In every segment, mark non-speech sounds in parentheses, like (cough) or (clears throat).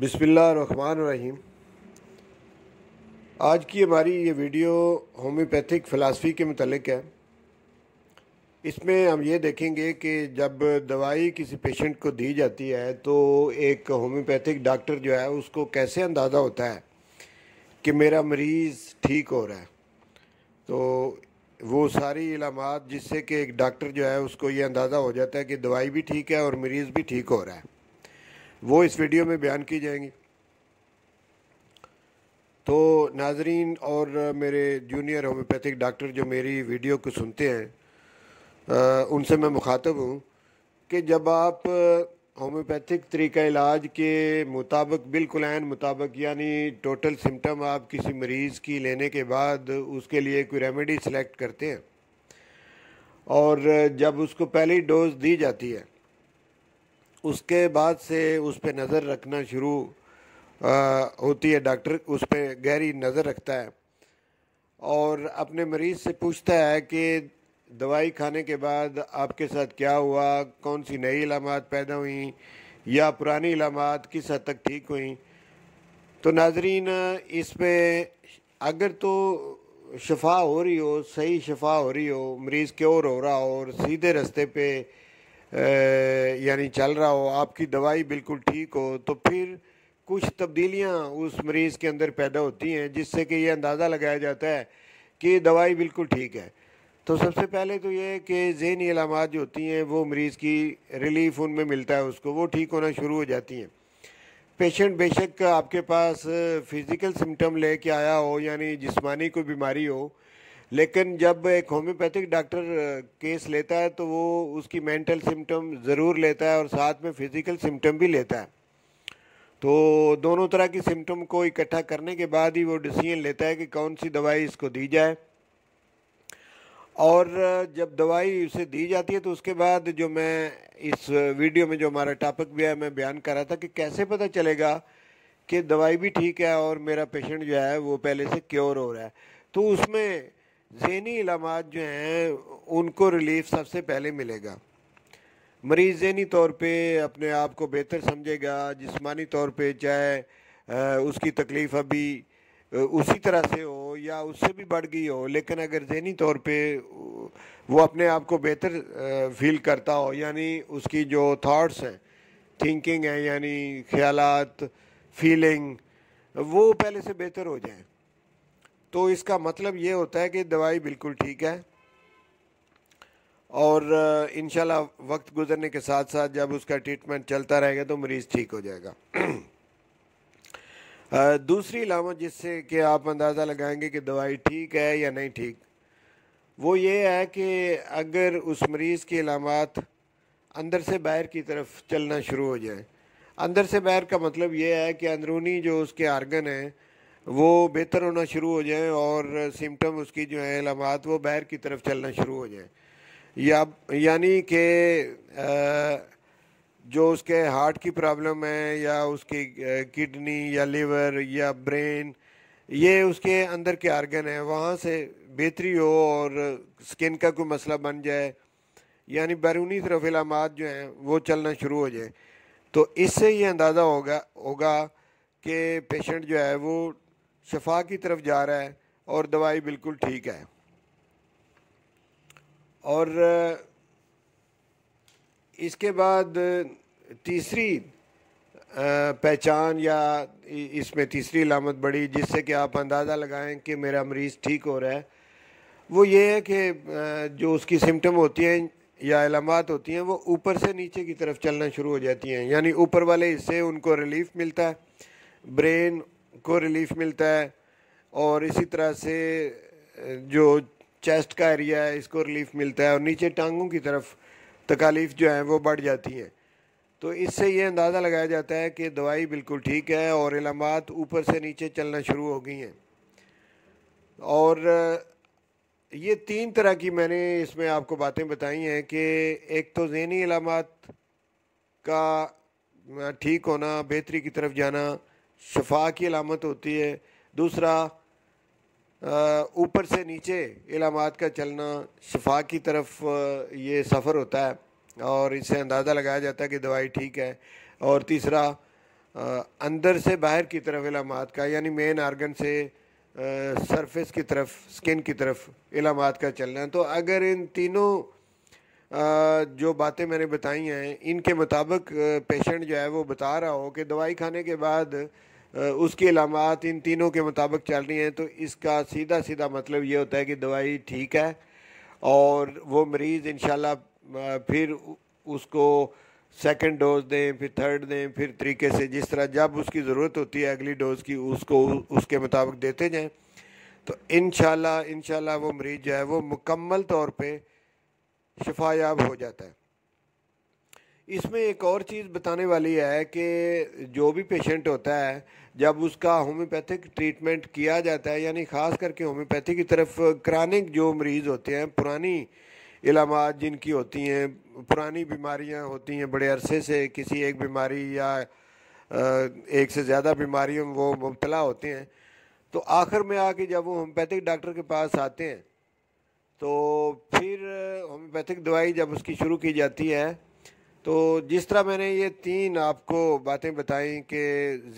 रहीम आज की हमारी ये वीडियो होम्योपैथिक फ़िलासफ़ी के मतलब है इसमें हम ये देखेंगे कि जब दवाई किसी पेशेंट को दी जाती है तो एक होम्योपैथिक डॉक्टर जो है उसको कैसे अंदाज़ा होता है कि मेरा मरीज़ ठीक हो रहा है तो वो सारी इलामत जिससे कि एक डॉक्टर जो है उसको ये अंदाज़ा हो जाता है कि दवाई भी ठीक है और मरीज़ भी ठीक हो रहा है वो इस वीडियो में बयान की जाएंगी तो नाजरीन और मेरे जूनियर होम्योपैथिक डॉक्टर जो मेरी वीडियो को सुनते हैं उनसे मैं मुखातब हूँ कि जब आप होम्योपैथिक तरीका इलाज के मुताबिक बिल्कुल आन मुताबिक यानी टोटल सिम्टम आप किसी मरीज़ की लेने के बाद उसके लिए कोई रेमेडी सेलेक्ट करते हैं और जब उसको पहली डोज दी जाती है उसके बाद से उस पर नज़र रखना शुरू होती है डॉक्टर उस पर गहरी नज़र रखता है और अपने मरीज़ से पूछता है कि दवाई खाने के बाद आपके साथ क्या हुआ कौन सी नई इलामत पैदा हुई या पुरानी इलामत किस हद तक ठीक हुई तो नाजरीन इस पर अगर तो शफा हो रही हो सही शफा हो रही हो मरीज़ क्योर हो रहा हो और सीधे रास्ते पर यानी चल रहा हो आपकी दवाई बिल्कुल ठीक हो तो फिर कुछ तब्दीलियाँ उस मरीज़ के अंदर पैदा होती हैं जिससे कि यह अंदाज़ा लगाया जाता है कि दवाई बिल्कुल ठीक है तो सबसे पहले तो ये कि जहनी अलामत जो होती हैं वो मरीज़ की रिलीफ उनमें मिलता है उसको वो ठीक होना शुरू हो जाती हैं पेशेंट बेशक आपके पास फिज़िकल सिम्टम ले आया हो यानी जिस्मानी कोई बीमारी हो लेकिन जब एक होम्योपैथिक डॉक्टर केस लेता है तो वो उसकी मेंटल सिम्टम ज़रूर लेता है और साथ में फिज़िकल सिम्टम भी लेता है तो दोनों तरह की सिम्टम को इकट्ठा करने के बाद ही वो डिसीजन लेता है कि कौन सी दवाई इसको दी जाए और जब दवाई उसे दी जाती है तो उसके बाद जो मैं इस वीडियो में जो हमारा टॉपिक भी है मैं बयान कर रहा था कि कैसे पता चलेगा कि दवाई भी ठीक है और मेरा पेशेंट जो है वो पहले से क्योर हो रहा है तो उसमें जहनी इलामत जो हैं उनको रिलीफ सबसे पहले मिलेगा मरीज़ जहनी तौर पे अपने आप को बेहतर समझेगा जिसमानी तौर पे चाहे उसकी तकलीफ़ अभी उसी तरह से हो या उससे भी बढ़ गई हो लेकिन अगर जहनी तौर पे वो अपने आप को बेहतर फील करता हो यानी उसकी जो थाट्स हैं थिंकिंग है यानी ख्यालात फीलिंग वो पहले से बेहतर हो जाएँ तो इसका मतलब ये होता है कि दवाई बिल्कुल ठीक है और इन वक्त गुजरने के साथ साथ जब उसका ट्रीटमेंट चलता रहेगा तो मरीज़ ठीक हो जाएगा (clears throat) दूसरी लामत जिससे कि आप अंदाज़ा लगाएंगे कि दवाई ठीक है या नहीं ठीक वो ये है कि अगर उस मरीज़ की अलामत अंदर से बाहर की तरफ चलना शुरू हो जाए अंदर से बाहर का मतलब ये है कि अंदरूनी जो उसके आर्गन हैं वो बेहतर होना शुरू हो जाएं और सिम्टम उसकी जो है लमात वो बाहर की तरफ चलना शुरू हो जाएं या यानी कि जो उसके हार्ट की प्रॉब्लम है या उसकी किडनी या लिवर या ब्रेन ये उसके अंदर के आर्गन है वहाँ से बेहतरी हो और स्किन का कोई मसला बन जाए यानी बैरूनी तरफ इलामत जो हैं वो चलना शुरू हो जाए तो इससे ये अंदाज़ा होगा होगा कि पेशेंट जो है वो शफा की तरफ जा रहा है और दवाई बिल्कुल ठीक है और इसके बाद तीसरी पहचान या इसमें तीसरी लामत बड़ी जिससे कि आप अंदाज़ा लगाएं कि मेरा मरीज़ ठीक हो रहा है वो ये है कि जो उसकी सिम्टम होती हैं या अलामत होती हैं वो ऊपर से नीचे की तरफ चलना शुरू हो जाती हैं यानी ऊपर वाले हिस्से उनको रिलीफ मिलता है ब्रेन को रिलीफ मिलता है और इसी तरह से जो चेस्ट का एरिया है इसको रिलीफ मिलता है और नीचे टांगों की तरफ तकालीफ जो हैं वो बढ़ जाती हैं तो इससे ये अंदाज़ा लगाया जाता है कि दवाई बिल्कुल ठीक है और इलामत ऊपर से नीचे चलना शुरू हो गई हैं और ये तीन तरह की मैंने इसमें आपको बातें बताई हैं कि एक तो जहनी इलामत का ठीक होना बेहतरी की तरफ जाना शफा की अलामत होती है दूसरा ऊपर से नीचे इलामत का चलना शफा की तरफ ये सफ़र होता है और इससे अंदाज़ा लगाया जाता है कि दवाई ठीक है और तीसरा अंदर से बाहर की तरफ इलामत का यानी मेन आर्गन से सरफेस की तरफ स्किन की तरफ इलामत का चलना तो अगर इन तीनों जो बातें मैंने बताई हैं इनके मुताबिक पेशेंट जो है वो बता रहा हो कि दवाई खाने के बाद उसकी अलामत इन तीनों के मुताबिक चल रही हैं तो इसका सीधा सीधा मतलब ये होता है कि दवाई ठीक है और वो मरीज़ इन फिर उसको सेकंड डोज दें फिर थर्ड दें फिर तरीके से जिस तरह जब उसकी ज़रूरत होती है अगली डोज़ की उसको उसके मुताबिक देते जाएं तो इन शाला वो मरीज़ जो है वो मुकम्मल तौर पर शफायाब हो जाता है इसमें एक और चीज़ बताने वाली है कि जो भी पेशेंट होता है जब उसका होम्योपैथिक ट्रीटमेंट किया जाता है यानी ख़ास करके होम्योपैथी की तरफ क्रानिक जो मरीज़ होते हैं पुरानी इलामत जिनकी होती हैं पुरानी बीमारियां होती हैं बड़े अरसे से किसी एक बीमारी या एक से ज़्यादा बीमारियों में वो मुबतला होते हैं तो आखिर में आके जब वो होम्योपैथिक डॉक्टर के पास आते हैं तो फिर होम्योपैथिक दवाई जब उसकी शुरू की जाती है तो जिस तरह मैंने ये तीन आपको बातें बताई कि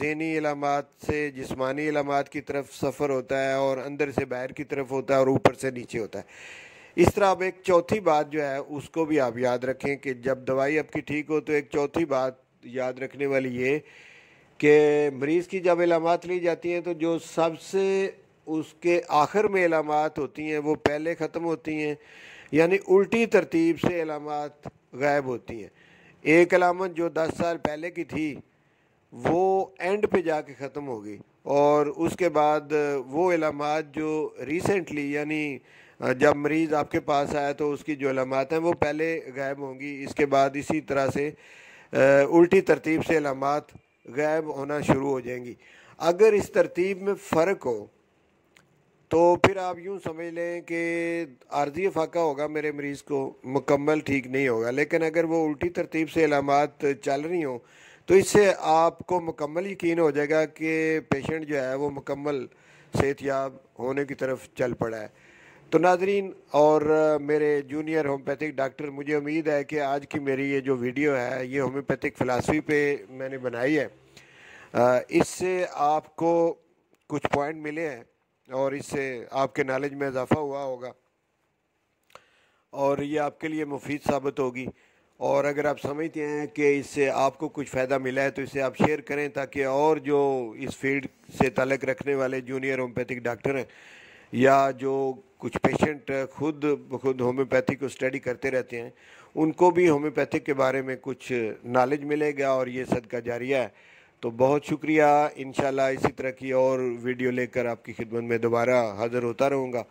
जहनी इलामत से जिसमानी इलामत की तरफ सफ़र होता है और अंदर से बाहर की तरफ होता है और ऊपर से नीचे होता है इस तरह अब एक चौथी बात जो है उसको भी आप याद रखें कि जब दवाई आपकी ठीक हो तो एक चौथी बात याद रखने वाली ये कि मरीज़ की जब इलामत ली जाती हैं तो जो सबसे उसके आखिर में इलामत होती हैं वो पहले ख़त्म होती हैं यानी उल्टी तरतीब से इलामत गायब होती हैं एक अलामत जो दस साल पहले की थी वो एंड पे जाके ख़त्म हो गई और उसके बाद वो इलामत जो रिसेंटली यानी जब मरीज़ आपके पास आया तो उसकी जो इलामत हैं वो पहले गायब होंगी इसके बाद इसी तरह से उल्टी तरतीब से इलामत गायब होना शुरू हो जाएंगी अगर इस तरतीब में फ़र्क हो तो फिर आप यूँ समझ लें कि आर्जी फाका होगा मेरे मरीज़ को मुकम्मल ठीक नहीं होगा लेकिन अगर वो उल्टी तरतीब से इलामत चल रही हों तो इससे आपको मुकम्मल यकीन हो जाएगा कि पेशेंट जो है वो मुकम्मल सेहत याब होने की तरफ चल पड़ा है तो नाजरीन और मेरे जूनियर होम्योपैथिक डॉक्टर मुझे उम्मीद है कि आज की मेरी ये जो वीडियो है ये होम्योपैथिक फ़िलासफ़ी पे मैंने बनाई है इससे आपको कुछ पॉइंट मिले हैं और इससे आपके नॉलेज में इजाफा हुआ होगा और ये आपके लिए मुफीद साबित होगी और अगर आप समझते हैं कि इससे आपको कुछ फ़ायदा मिला है तो इसे आप शेयर करें ताकि और जो इस फील्ड से तलक रखने वाले जूनियर होम्योपैथिक डॉक्टर हैं या जो कुछ पेशेंट खुद खुद होम्योपैथी को स्टडी करते रहते हैं उनको भी होम्योपैथिक के बारे में कुछ नॉलेज मिलेगा और ये सदका जारिया है तो बहुत शुक्रिया इन इसी तरह की और वीडियो लेकर आपकी खिदमत में दोबारा हाज़िर होता रहूँगा